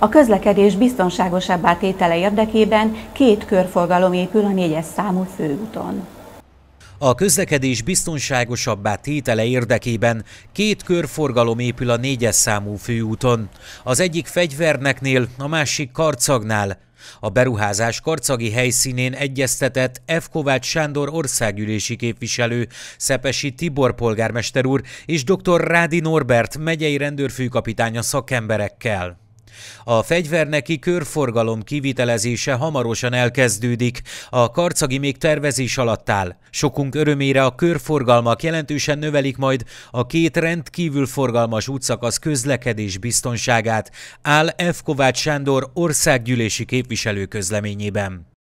A közlekedés biztonságosabb tétele érdekében két körforgalom épül a négyes számú főúton. A közlekedés biztonságosabbá tétele érdekében két körforgalom épül a négyes számú főúton. Az egyik fegyverneknél, a másik karcagnál. A beruházás karcagi helyszínén egyeztetett F. Kovács Sándor országgyűlési képviselő, Szepesi Tibor polgármester úr és dr. Rádi Norbert megyei rendőrfőkapitánya szakemberekkel. A fegyverneki körforgalom kivitelezése hamarosan elkezdődik. A karcagi még tervezés alatt áll. Sokunk örömére a körforgalmak jelentősen növelik majd a két rendkívül forgalmas útszakasz közlekedés biztonságát, áll F. Kovács Sándor országgyűlési képviselő közleményében.